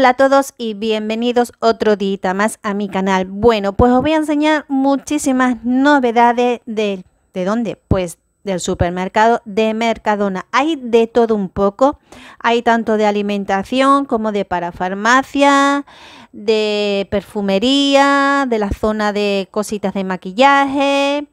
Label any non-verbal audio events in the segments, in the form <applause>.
Hola a todos y bienvenidos otro día más a mi canal. Bueno, pues os voy a enseñar muchísimas novedades de, ¿de dónde? Pues del supermercado de Mercadona. Hay de todo un poco. Hay tanto de alimentación como de parafarmacia, de perfumería, de la zona de cositas de maquillaje,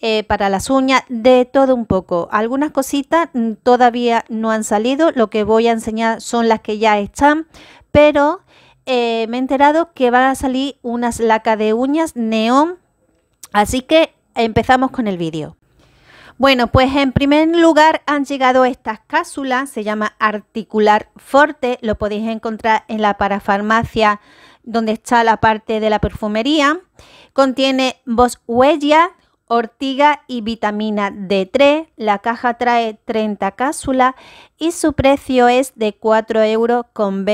eh, para las uñas, de todo un poco. Algunas cositas mm, todavía no han salido. Lo que voy a enseñar son las que ya están, pero eh, me he enterado que van a salir unas lacas de uñas neón, así que empezamos con el vídeo. Bueno, pues en primer lugar han llegado estas cápsulas, se llama Articular Forte, lo podéis encontrar en la parafarmacia donde está la parte de la perfumería. Contiene huella ortiga y vitamina D3. La caja trae 30 cápsulas y su precio es de 4,20 euros con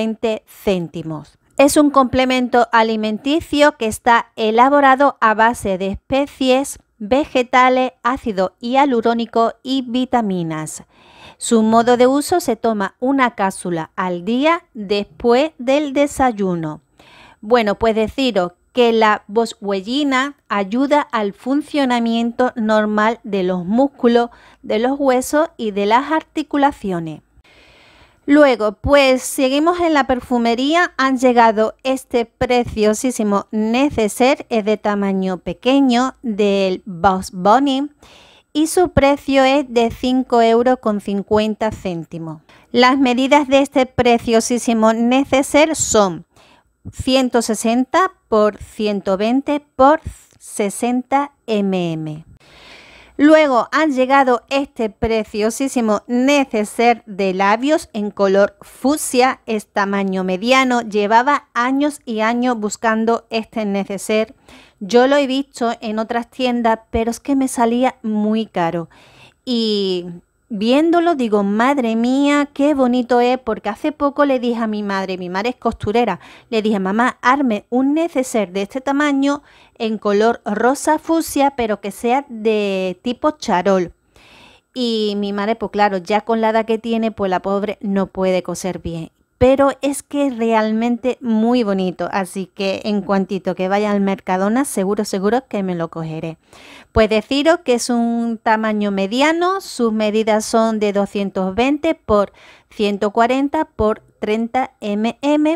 céntimos. Es un complemento alimenticio que está elaborado a base de especies, vegetales, ácido hialurónico y vitaminas. Su modo de uso se toma una cápsula al día después del desayuno. Bueno, pues deciros que la boswellina ayuda al funcionamiento normal de los músculos, de los huesos y de las articulaciones. Luego, pues seguimos en la perfumería, han llegado este preciosísimo neceser, es de tamaño pequeño, del Boss Bunny, y su precio es de 5,50 euros. Las medidas de este preciosísimo neceser son 160 por 120 por 60 mm. Luego han llegado este preciosísimo neceser de labios en color fucsia, es este tamaño mediano. Llevaba años y años buscando este neceser. Yo lo he visto en otras tiendas, pero es que me salía muy caro. Y viéndolo digo, madre mía, qué bonito es, porque hace poco le dije a mi madre, mi madre es costurera, le dije, mamá, arme un neceser de este tamaño en color rosa fucsia, pero que sea de tipo charol. Y mi madre, pues claro, ya con la edad que tiene, pues la pobre no puede coser bien pero es que es realmente muy bonito, así que en cuantito que vaya al Mercadona, seguro, seguro que me lo cogeré. Pues deciros que es un tamaño mediano, sus medidas son de 220 por 140 por 30 mm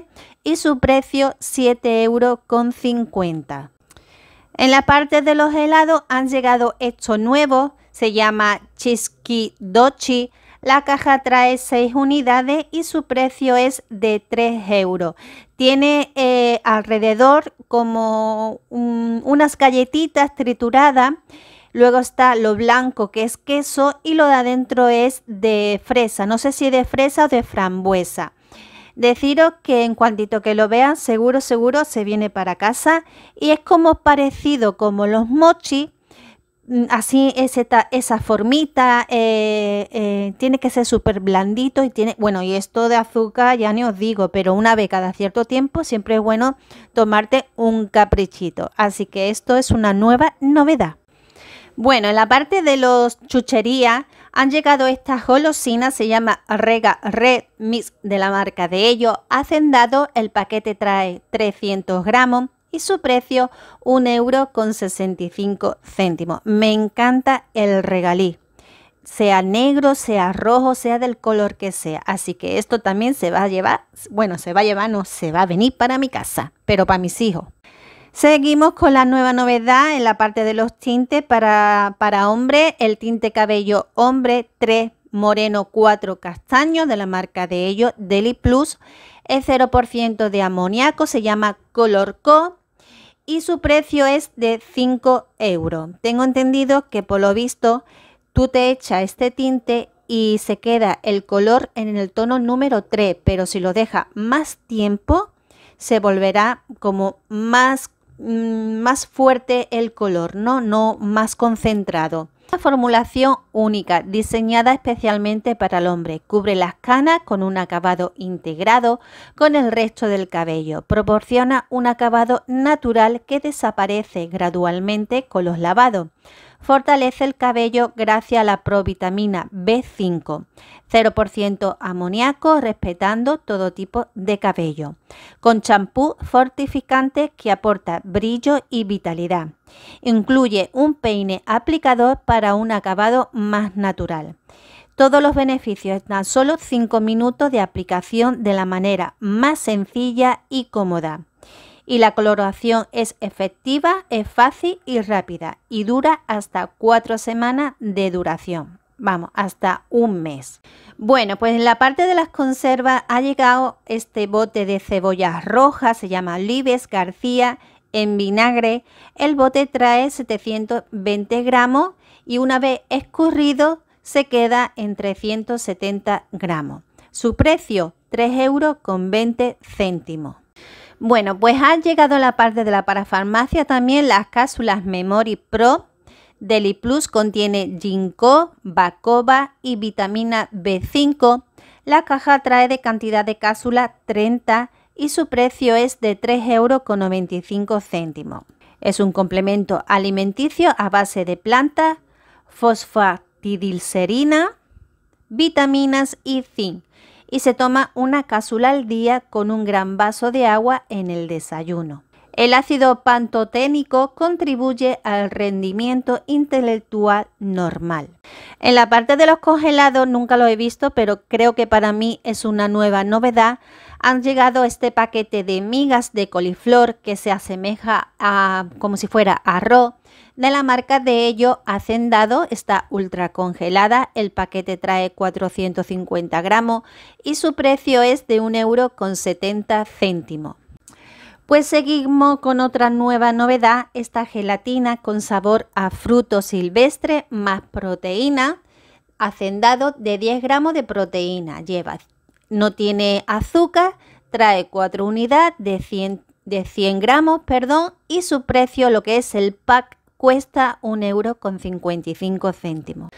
y su precio 7,50 euros. En la parte de los helados han llegado estos nuevos, se llama dochi la caja trae 6 unidades y su precio es de 3 euros. Tiene eh, alrededor como unas galletitas trituradas. Luego está lo blanco que es queso y lo de adentro es de fresa. No sé si de fresa o de frambuesa. Deciros que en cuantito que lo vean, seguro, seguro se viene para casa. Y es como parecido como los mochi, Mm, así es esa formita, eh, eh, tiene que ser súper blandito y tiene, bueno, y esto de azúcar ya ni os digo, pero una vez cada cierto tiempo siempre es bueno tomarte un caprichito. Así que esto es una nueva novedad. Bueno, en la parte de los chucherías han llegado estas golosinas, se llama Rega Red Mix de la marca de ellos. dado, el paquete trae 300 gramos, y su precio un euro con 65 céntimos. Me encanta el regalí, sea negro, sea rojo, sea del color que sea. Así que esto también se va a llevar, bueno, se va a llevar, no, se va a venir para mi casa, pero para mis hijos. Seguimos con la nueva novedad en la parte de los tintes para, para hombre, el tinte cabello hombre 3 moreno 4 castaño de la marca de ellos Deli Plus. Es 0% de amoníaco, se llama Color Co y su precio es de 5 euros. Tengo entendido que por lo visto tú te echa este tinte y se queda el color en el tono número 3, pero si lo deja más tiempo se volverá como más, mm, más fuerte el color, ¿no? No más concentrado. Una formulación única, diseñada especialmente para el hombre, cubre las canas con un acabado integrado con el resto del cabello. Proporciona un acabado natural que desaparece gradualmente con los lavados. Fortalece el cabello gracias a la provitamina B5. 0% amoníaco, respetando todo tipo de cabello. Con champú fortificante que aporta brillo y vitalidad. Incluye un peine aplicador para un acabado más natural. Todos los beneficios en solo 5 minutos de aplicación de la manera más sencilla y cómoda y la coloración es efectiva, es fácil y rápida y dura hasta cuatro semanas de duración. Vamos, hasta un mes. Bueno, pues en la parte de las conservas ha llegado este bote de cebollas rojas, se llama Libes García, en vinagre. El bote trae 720 gramos y una vez escurrido se queda en 370 gramos. Su precio, 3 euros con céntimos. Bueno, pues ha llegado la parte de la parafarmacia también las cápsulas Memory Pro Deli Plus contiene ginkgo, bacoba y vitamina B5. La caja trae de cantidad de cápsula 30 y su precio es de 3,95 euros. Es un complemento alimenticio a base de plantas, fosfatidilserina, vitaminas y zinc y se toma una cápsula al día con un gran vaso de agua en el desayuno. El ácido pantoténico contribuye al rendimiento intelectual normal. En la parte de los congelados nunca lo he visto, pero creo que para mí es una nueva novedad. Han llegado este paquete de migas de coliflor que se asemeja a como si fuera arroz de la marca de ello Hacendado está ultra congelada, el paquete trae 450 gramos y su precio es de 1,70 euro. Pues seguimos con otra nueva novedad, esta gelatina con sabor a fruto silvestre más proteína, hacendado de 10 gramos de proteína, lleva, no tiene azúcar, trae 4 unidades de 100, gramos, perdón, y su precio lo que es el pack cuesta un euro con céntimos.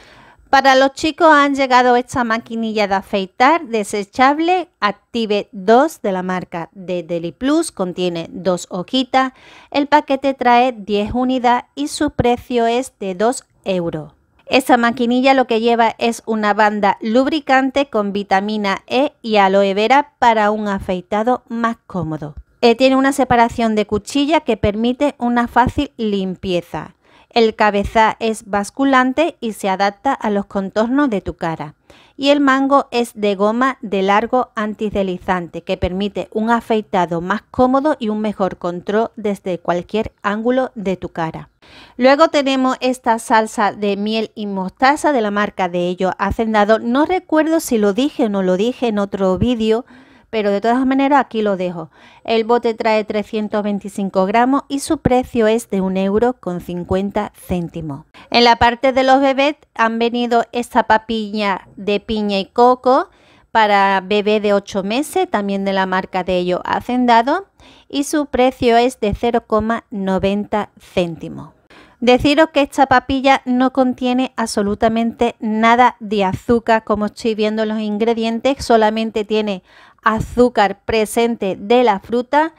Para los chicos han llegado esta maquinilla de afeitar desechable Active 2 de la marca de Deli Plus. Contiene dos hojitas. El paquete trae 10 unidades y su precio es de 2 euros. Esta maquinilla lo que lleva es una banda lubricante con vitamina E y aloe vera para un afeitado más cómodo. Eh, tiene una separación de cuchilla que permite una fácil limpieza. El cabeza es basculante y se adapta a los contornos de tu cara. Y el mango es de goma de largo antideslizante que permite un afeitado más cómodo y un mejor control desde cualquier ángulo de tu cara. Luego tenemos esta salsa de miel y mostaza de la marca de ello Hacendado. No recuerdo si lo dije o no lo dije en otro vídeo, pero de todas maneras aquí lo dejo. El bote trae 325 gramos y su precio es de 1,50 euro. En la parte de los bebés han venido esta papilla de piña y coco para bebé de 8 meses, también de la marca de ello Hacendado, y su precio es de 0,90 céntimos. Deciros que esta papilla no contiene absolutamente nada de azúcar, como estoy viendo los ingredientes, solamente tiene azúcar presente de la fruta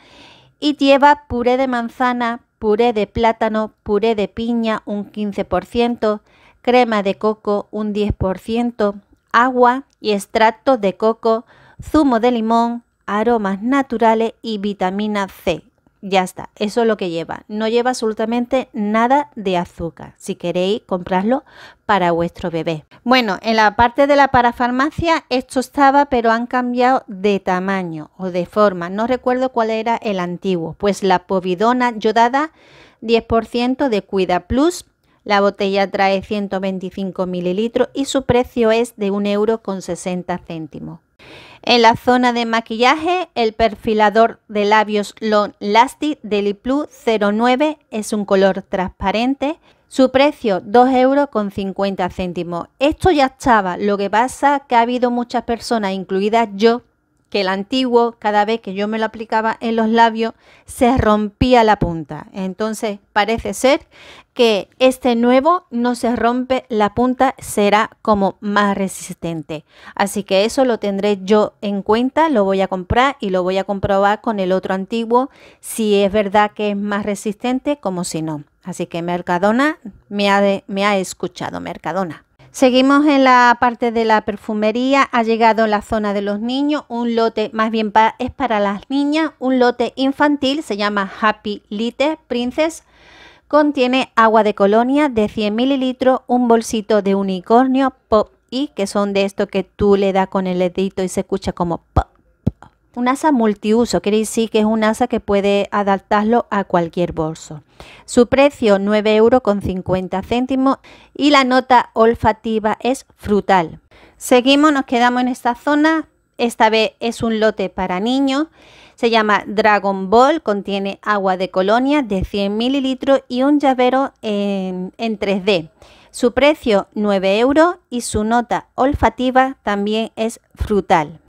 y lleva puré de manzana, puré de plátano, puré de piña un 15%, crema de coco un 10%, agua y extracto de coco, zumo de limón, aromas naturales y vitamina C. Ya está, eso es lo que lleva. No lleva absolutamente nada de azúcar. Si queréis comprarlo para vuestro bebé. Bueno, en la parte de la parafarmacia esto estaba, pero han cambiado de tamaño o de forma. No recuerdo cuál era el antiguo. Pues la povidona yodada 10% de Cuida Plus. La botella trae 125 mililitros y su precio es de 1,60 euro. En la zona de maquillaje, el perfilador de labios Long Lasting de Plus 09 es un color transparente. Su precio 2,50 euros. céntimos. Esto ya estaba, lo que pasa que ha habido muchas personas, incluidas yo, que el antiguo, cada vez que yo me lo aplicaba en los labios, se rompía la punta. Entonces, parece ser que este nuevo no se rompe, la punta será como más resistente. Así que eso lo tendré yo en cuenta, lo voy a comprar y lo voy a comprobar con el otro antiguo, si es verdad que es más resistente como si no. Así que Mercadona me ha, me ha escuchado, Mercadona. Seguimos en la parte de la perfumería. Ha llegado la zona de los niños, un lote más bien es para las niñas, un lote infantil, se llama Happy Little Princess. Contiene agua de colonia de 100 mililitros, un bolsito de unicornio pop y que son de esto que tú le das con el dedito y se escucha como pop un asa multiuso, quiere decir que es un asa que puede adaptarlo a cualquier bolso. Su precio 9,50 euros y la nota olfativa es frutal. Seguimos, nos quedamos en esta zona. Esta vez es un lote para niños. Se llama Dragon Ball, contiene agua de colonia de 100 mililitros y un llavero en, en 3D. Su precio 9 euros y su nota olfativa también es frutal.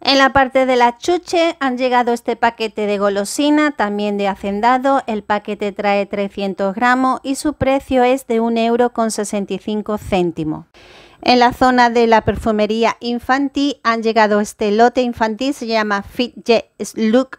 En la parte de la chuche han llegado este paquete de golosina, también de hacendado. El paquete trae 300 gramos y su precio es de 1,65 euro. En la zona de la perfumería infantil han llegado este lote infantil, se llama Fit Look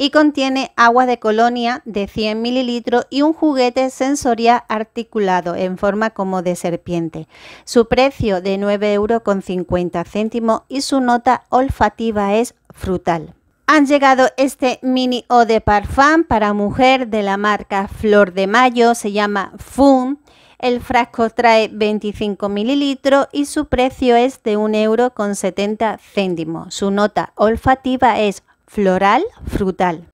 y contiene agua de colonia de 100 mililitros y un juguete sensorial articulado en forma como de serpiente. Su precio de 9,50 euros y su nota olfativa es frutal. Han llegado este mini o de parfum para mujer de la marca Flor de Mayo, se llama Fun. El frasco trae 25 mililitros y su precio es de 1,70 euro. Su nota olfativa es floral, frutal.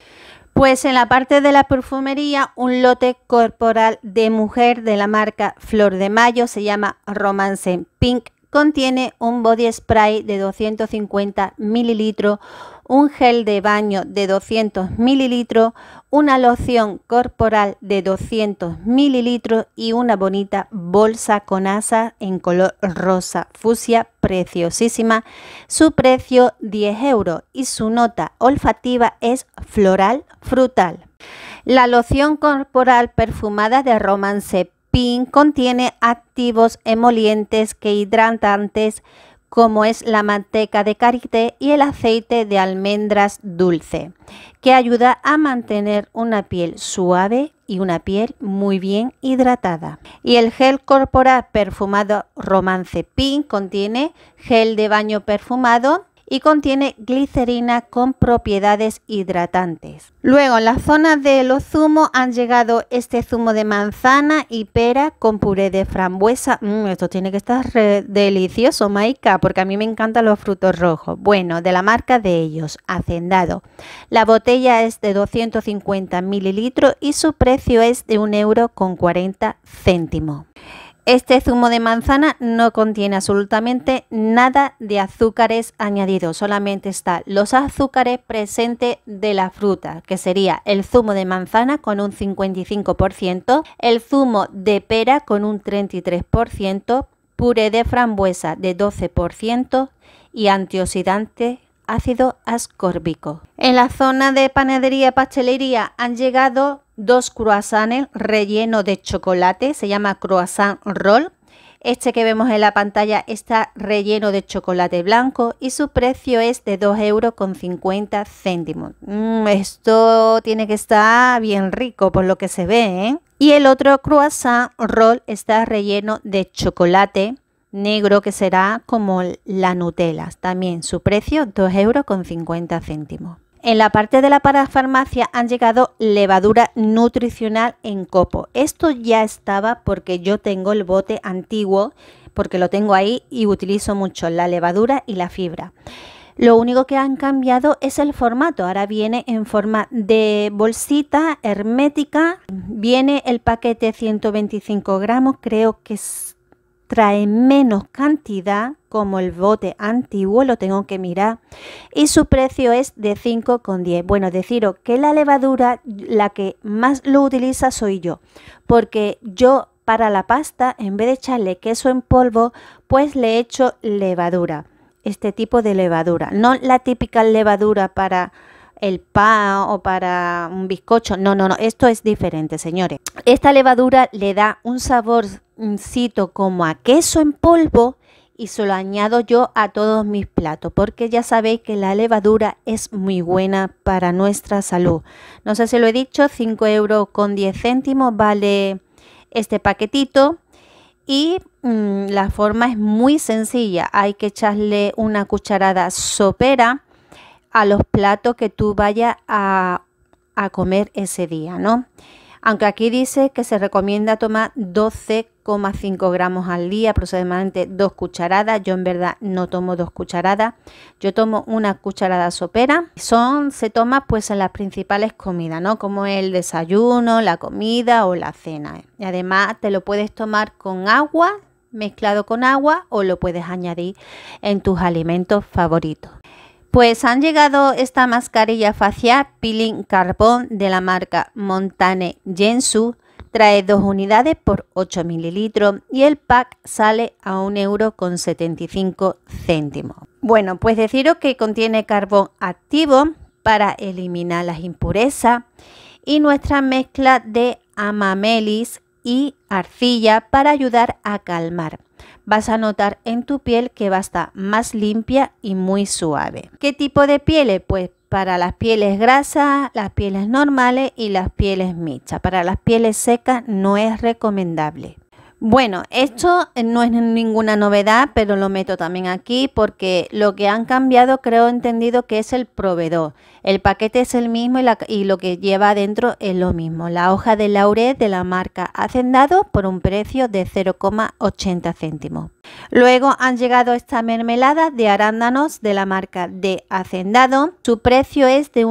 Pues en la parte de la perfumería, un lote corporal de mujer de la marca Flor de Mayo se llama Romance Pink Contiene un body spray de 250 mililitros, un gel de baño de 200 mililitros, una loción corporal de 200 mililitros y una bonita bolsa con asa en color rosa fusia preciosísima. Su precio 10 euros y su nota olfativa es floral frutal. La loción corporal perfumada de Romance Pin contiene activos emolientes que hidratantes como es la manteca de karité y el aceite de almendras dulce, que ayuda a mantener una piel suave y una piel muy bien hidratada. Y el gel corporal perfumado Romance PIN contiene gel de baño perfumado y contiene glicerina con propiedades hidratantes. Luego, en la zona de los zumos han llegado este zumo de manzana y pera con puré de frambuesa. Mm, esto tiene que estar delicioso, Maika, porque a mí me encantan los frutos rojos. Bueno, de la marca de ellos, Hacendado. La botella es de 250 mililitros y su precio es de 1,40 euro. Con este zumo de manzana no contiene absolutamente nada de azúcares añadidos, solamente están los azúcares presentes de la fruta, que sería el zumo de manzana con un 55%, el zumo de pera con un 33%, puré de frambuesa de 12% y antioxidante ácido ascórbico. En la zona de panadería y pastelería han llegado dos croissants relleno de chocolate, se llama croissant roll. Este que vemos en la pantalla está relleno de chocolate blanco y su precio es de 2,50 euros. céntimos mm, esto tiene que estar bien rico por lo que se ve. ¿eh? Y el otro croissant roll está relleno de chocolate negro que será como la Nutella. También su precio 2,50 euros. En la parte de la parafarmacia han llegado levadura nutricional en copo. Esto ya estaba porque yo tengo el bote antiguo, porque lo tengo ahí y utilizo mucho la levadura y la fibra. Lo único que han cambiado es el formato. Ahora viene en forma de bolsita hermética. Viene el paquete 125 gramos, creo que es trae menos cantidad, como el bote antiguo, lo tengo que mirar, y su precio es de 5,10. Bueno, deciros que la levadura, la que más lo utiliza soy yo, porque yo para la pasta, en vez de echarle queso en polvo, pues le echo levadura, este tipo de levadura, no la típica levadura para el pa o para un bizcocho. No, no, no, esto es diferente, señores. Esta levadura le da un saborcito como a queso en polvo y se lo añado yo a todos mis platos porque ya sabéis que la levadura es muy buena para nuestra salud. No sé si lo he dicho, 5 euros con 10 céntimos vale este paquetito y mm, la forma es muy sencilla. Hay que echarle una cucharada sopera a los platos que tú vayas a, a comer ese día, ¿no? Aunque aquí dice que se recomienda tomar 12,5 gramos al día, aproximadamente dos cucharadas. Yo en verdad no tomo dos cucharadas, yo tomo una cucharada sopera. Son, se toma pues en las principales comidas, ¿no? Como el desayuno, la comida o la cena. Y además te lo puedes tomar con agua, mezclado con agua o lo puedes añadir en tus alimentos favoritos. Pues han llegado esta mascarilla facial peeling carbón de la marca Montane Jensu, Trae dos unidades por 8 mililitros y el pack sale a 1,75 euro. Bueno, pues deciros que contiene carbón activo para eliminar las impurezas y nuestra mezcla de amamelis y arcilla para ayudar a calmar vas a notar en tu piel que va a estar más limpia y muy suave. ¿Qué tipo de pieles? Pues para las pieles grasas, las pieles normales y las pieles mixtas. Para las pieles secas no es recomendable. Bueno, esto no es ninguna novedad, pero lo meto también aquí porque lo que han cambiado creo entendido que es el proveedor. El paquete es el mismo y, lo que lleva adentro es lo mismo. La hoja de laurel de la marca Hacendado por un precio de 0,80 céntimos. Luego han llegado esta mermelada de arándanos de la marca de Hacendado. Su precio es de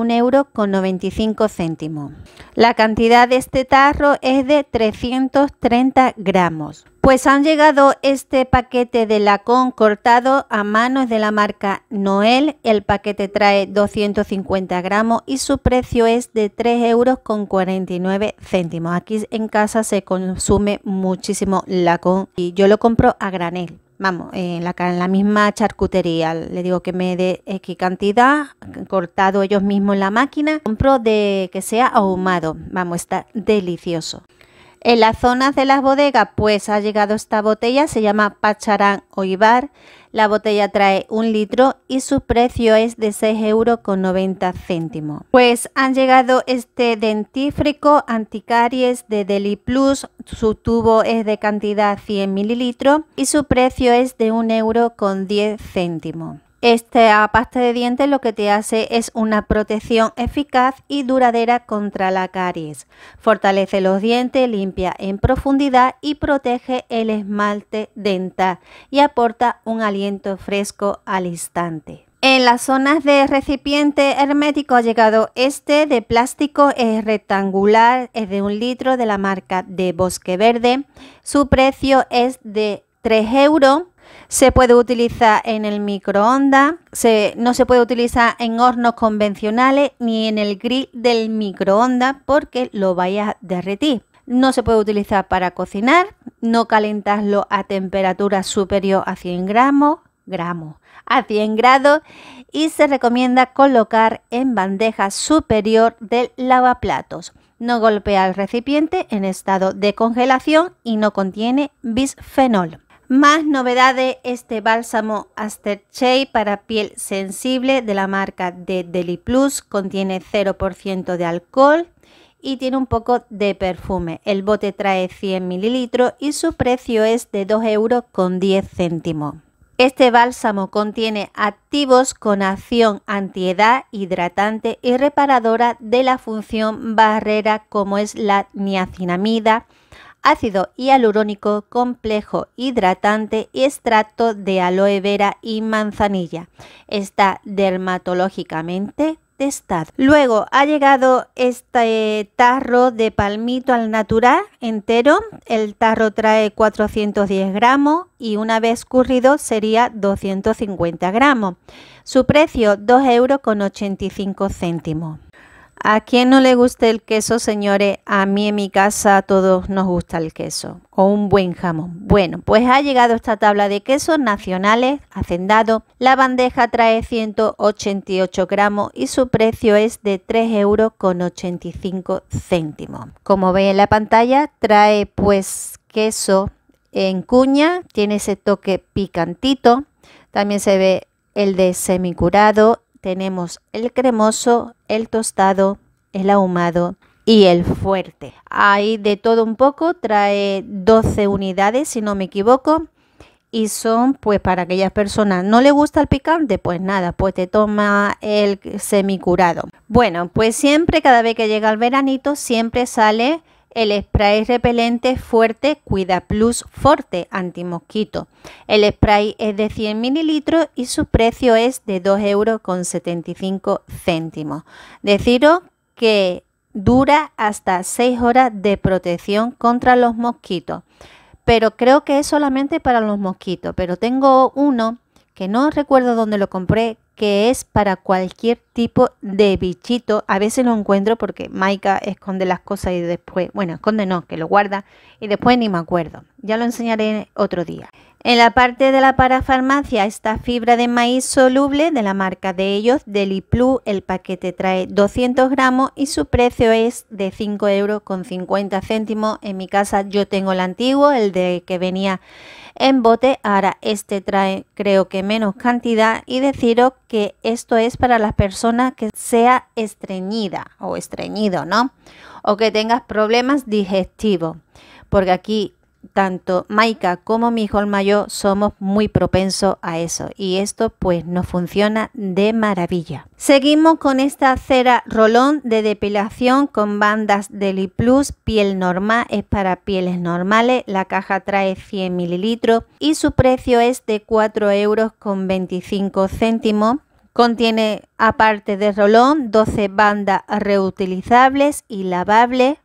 céntimos. La cantidad de este tarro es de 330 gramos. Pues han llegado este paquete de lacón cortado a manos de la marca Noel. El paquete trae 250 gramos y su precio es de 3 euros con 49 céntimos. Aquí en casa se consume muchísimo lacón y yo lo compro a granel. Vamos, en la, en la misma charcutería, le digo que me dé X cantidad, cortado ellos mismos en la máquina, compro de que sea ahumado, vamos, está delicioso. En las zonas de las bodegas, pues ha llegado esta botella, se llama Pacharán Oibar. La botella trae un litro y su precio es de 6,90 euros. Pues han llegado este dentífrico anticaries de Deli Plus. Su tubo es de cantidad 100 mililitros y su precio es de 1,10 euro. Esta pasta de dientes lo que te hace es una protección eficaz y duradera contra la caries. Fortalece los dientes, limpia en profundidad y protege el esmalte dental y aporta un aliento fresco al instante. En las zonas de recipiente hermético ha llegado este de plástico, es rectangular, es de un litro de la marca de Bosque Verde. Su precio es de 3 euros se puede utilizar en el microondas, no se puede utilizar en hornos convencionales ni en el grill del microondas porque lo vaya a derretir. No se puede utilizar para cocinar, no calentarlo a temperatura superior a 100 gramos, a 100 grados y se recomienda colocar en bandeja superior del lavaplatos. No golpea el recipiente en estado de congelación y no contiene bisfenol. Más novedades, este bálsamo Asterchey para piel sensible de la marca de Deli Plus contiene 0% de alcohol y tiene un poco de perfume. El bote trae 100 ml y su precio es de 2,10 euros con Este bálsamo contiene activos con acción antiedad, hidratante y reparadora de la función barrera como es la niacinamida, ácido hialurónico, complejo hidratante y extracto de aloe vera y manzanilla. Está dermatológicamente testado. Luego ha llegado este tarro de palmito al natural entero. El tarro trae 410 gramos y una vez currido sería 250 gramos. Su precio 2,85 euros. ¿A quién no le gusta el queso, señores? A mí en mi casa a todos nos gusta el queso o un buen jamón. Bueno, pues ha llegado esta tabla de quesos nacionales, hacendado. La bandeja trae 188 gramos y su precio es de 3,85 euros. Como ve en la pantalla, trae pues queso en cuña, tiene ese toque picantito. También se ve el de semicurado tenemos el cremoso, el tostado, el ahumado y el fuerte. Hay de todo un poco, trae 12 unidades si no me equivoco. Y son pues para aquellas personas, ¿no le gusta el picante? Pues nada, pues te toma el semicurado. Bueno, pues siempre, cada vez que llega el veranito, siempre sale el spray repelente fuerte Cuida Plus anti mosquito El spray es de 100 mililitros y su precio es de 2,75 euros. Deciros que dura hasta 6 horas de protección contra los mosquitos. Pero creo que es solamente para los mosquitos. Pero tengo uno que no recuerdo dónde lo compré, que es para cualquier tipo de bichito. A veces lo encuentro porque Maika esconde las cosas y después, bueno, esconde no, que lo guarda y después ni me acuerdo. Ya lo enseñaré otro día. En la parte de la parafarmacia esta fibra de maíz soluble de la marca de ellos, Deliplu, el paquete trae 200 gramos y su precio es de 5 euros con 50 céntimos. En mi casa yo tengo el antiguo, el de que venía en bote, ahora este trae creo que menos cantidad y deciros que esto es para las personas que sea estreñida o estreñido, ¿no? O que tengas problemas digestivos, porque aquí tanto Maika como mi hijo el mayor somos muy propensos a eso y esto pues nos funciona de maravilla. Seguimos con esta cera rolón de depilación con bandas Deli Plus, piel normal, es para pieles normales, la caja trae 100 mililitros y su precio es de 4 euros con 25 céntimos. Contiene aparte de rolón 12 bandas reutilizables y lavables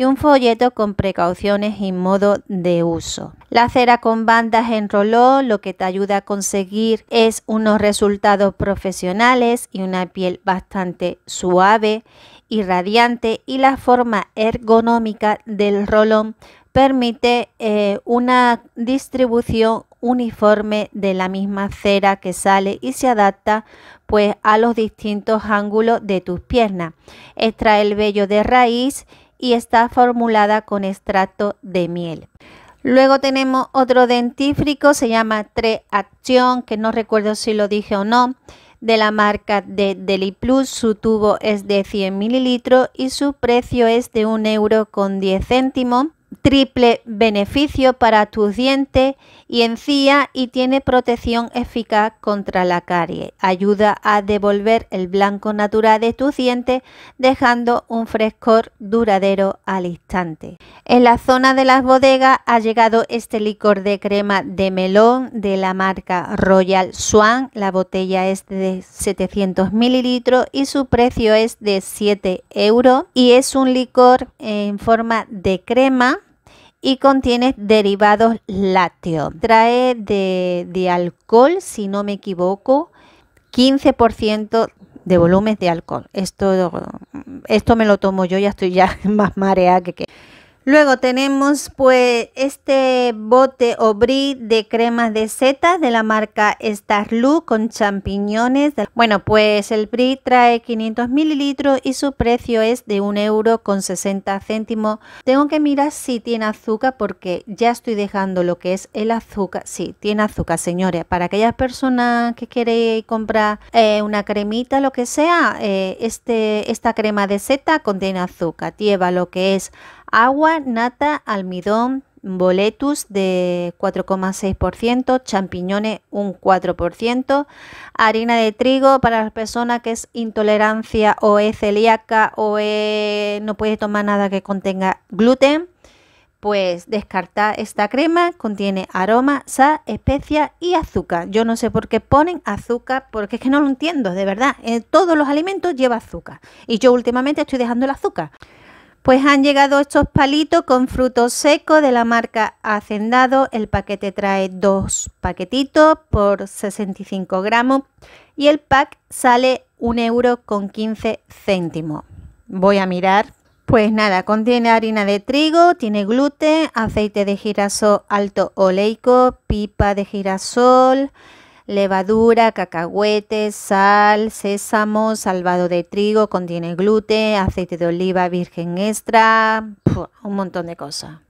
y un folleto con precauciones y modo de uso. La cera con bandas en rollo, lo que te ayuda a conseguir es unos resultados profesionales y una piel bastante suave y radiante y la forma ergonómica del rolón permite eh, una distribución uniforme de la misma cera que sale y se adapta pues a los distintos ángulos de tus piernas. Extrae el vello de raíz y está formulada con extracto de miel. Luego tenemos otro dentífrico, se llama Tre acción que no recuerdo si lo dije o no, de la marca de Deli Plus. Su tubo es de 100 mililitros y su precio es de 1,10 euro con 10 céntimos triple beneficio para tus dientes y encía y tiene protección eficaz contra la carie. Ayuda a devolver el blanco natural de tus dientes dejando un frescor duradero al instante. En la zona de las bodegas ha llegado este licor de crema de melón de la marca Royal Swan. La botella es de 700 mililitros y su precio es de 7 euros y es un licor en forma de crema y contiene derivados lácteos. Trae de, alcohol, si no me equivoco, 15% de volumen de alcohol. Esto, esto me lo tomo yo, ya estoy ya <laughs> más mareada que Luego tenemos pues este bote o brie de crema de seta de la marca Starlu con champiñones. Bueno, pues el brie trae 500 mililitros y su precio es de 1,60 euro con 60 céntimos. Tengo que mirar si tiene azúcar porque ya estoy dejando lo que es el azúcar. Sí, tiene azúcar, señores. Para aquellas personas que queréis comprar eh, una cremita, lo que sea, eh, este, esta crema de seta contiene azúcar. Tiene lo que es agua, nata, almidón, boletus de 4,6%, champiñones un 4%, harina de trigo para las personas que es intolerancia o es celíaca o no puede tomar nada que contenga gluten, pues descartar esta crema, contiene aroma, sal, especia y azúcar. Yo no sé por qué ponen azúcar, porque es que no lo entiendo, de verdad. En eh, todos los alimentos lleva azúcar y yo últimamente estoy dejando el azúcar. Pues han llegado estos palitos con frutos secos de la marca Hacendado. El paquete trae dos paquetitos por 65 gramos y el pack sale un euro con 15 céntimos. Voy a mirar. Pues nada, contiene harina de trigo, tiene gluten, aceite de girasol alto oleico, pipa de girasol, levadura, cacahuetes, sal, sésamo, salvado de trigo, contiene gluten, aceite de oliva virgen extra, un montón de cosas.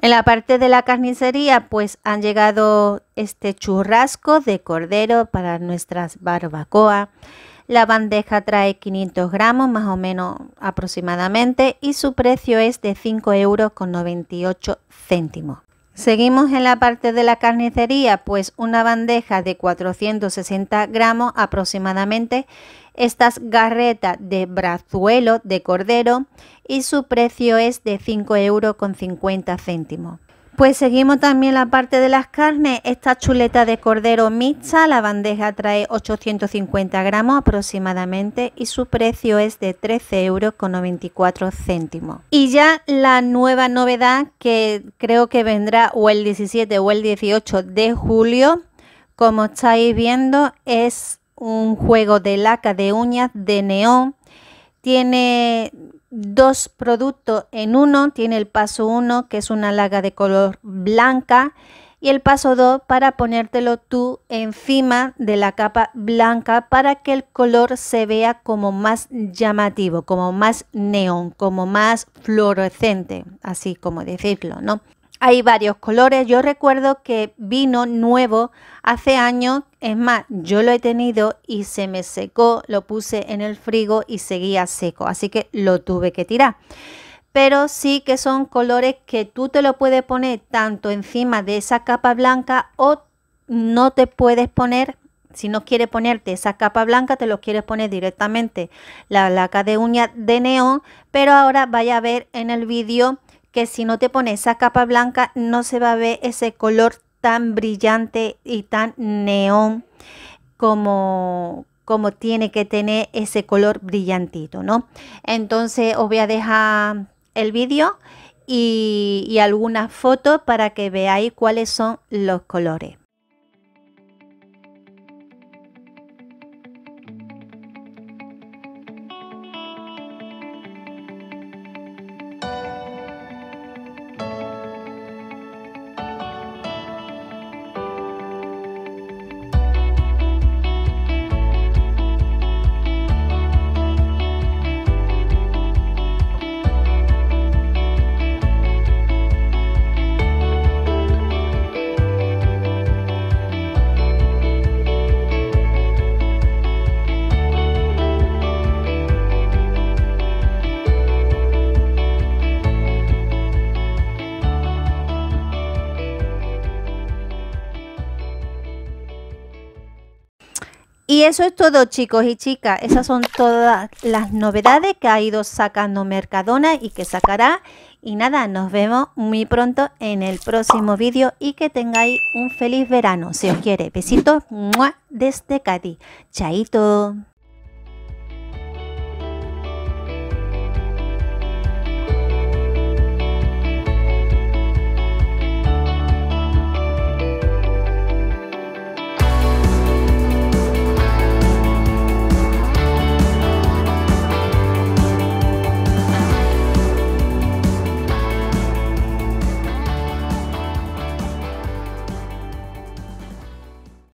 En la parte de la carnicería, pues han llegado este churrasco de cordero para nuestras barbacoa. La bandeja trae 500 gramos, más o menos aproximadamente, y su precio es de 5,98 euros con céntimos. Seguimos en la parte de la carnicería, pues una bandeja de 460 gramos aproximadamente, estas garretas de brazuelo de cordero y su precio es de 5,50 euros. Pues seguimos también la parte de las carnes. Esta chuleta de cordero mixta, la bandeja trae 850 gramos aproximadamente y su precio es de 13,94 euros. Y ya la nueva novedad que creo que vendrá o el 17 o el 18 de julio, como estáis viendo, es un juego de laca de uñas de neón. Tiene dos productos en uno. Tiene el paso 1 que es una laga de color blanca y el paso 2 para ponértelo tú encima de la capa blanca para que el color se vea como más llamativo, como más neón, como más fluorescente, así como decirlo, ¿no? Hay varios colores. Yo recuerdo que vino nuevo hace años. Es más, yo lo he tenido y se me secó. Lo puse en el frigo y seguía seco. Así que lo tuve que tirar. Pero sí que son colores que tú te lo puedes poner tanto encima de esa capa blanca o no te puedes poner si no quieres ponerte esa capa blanca, te lo quieres poner directamente la laca de uña de neón. Pero ahora vaya a ver en el vídeo que si no te pones esa capa blanca no se va a ver ese color tan brillante y tan neón como, como tiene que tener ese color brillantito, ¿no? Entonces os voy a dejar el vídeo y, y algunas fotos para que veáis cuáles son los colores. Y eso es todo chicos y chicas, esas son todas las novedades que ha ido sacando Mercadona y que sacará. Y nada, nos vemos muy pronto en el próximo vídeo y que tengáis un feliz verano, si os quiere. Besitos desde Cádiz. Chaito.